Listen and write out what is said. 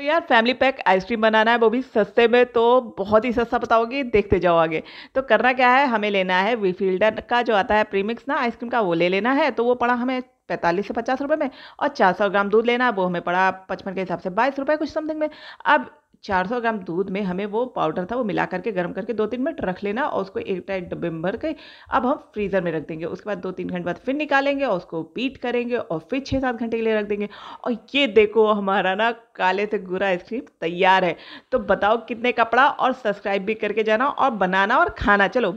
तो यार family pack ice cream बनाना है वो भी सस्ते में तो बहुत ही सस्ता बताओगे देखते जाओ आगे तो करना क्या है हमें लेना है वीफील्डर का जो आता है प्रीमिक्स ना आइसक्रीम का वो ले लेना है तो वो पड़ा हमें पैंतालीस से पचास रुपये में और चार सौ ग्राम दूध लेना है वो हमें पड़ा पचपन के हिसाब से बाईस रुपये कुछ समथिंग में अब 400 ग्राम दूध में हमें वो पाउडर था वो मिला करके गर्म करके दो तीन मिनट रख लेना और उसको एक टाइट डब्बे में भर के अब हम फ्रीज़र में रख देंगे उसके बाद दो तीन घंटे बाद फिर निकालेंगे और उसको पीट करेंगे और फिर छः सात घंटे के लिए रख देंगे और ये देखो हमारा ना काले से गुरा आइसक्रीम तैयार है तो बताओ कितने कपड़ा और सब्सक्राइब भी करके जाना और बनाना और खाना चलो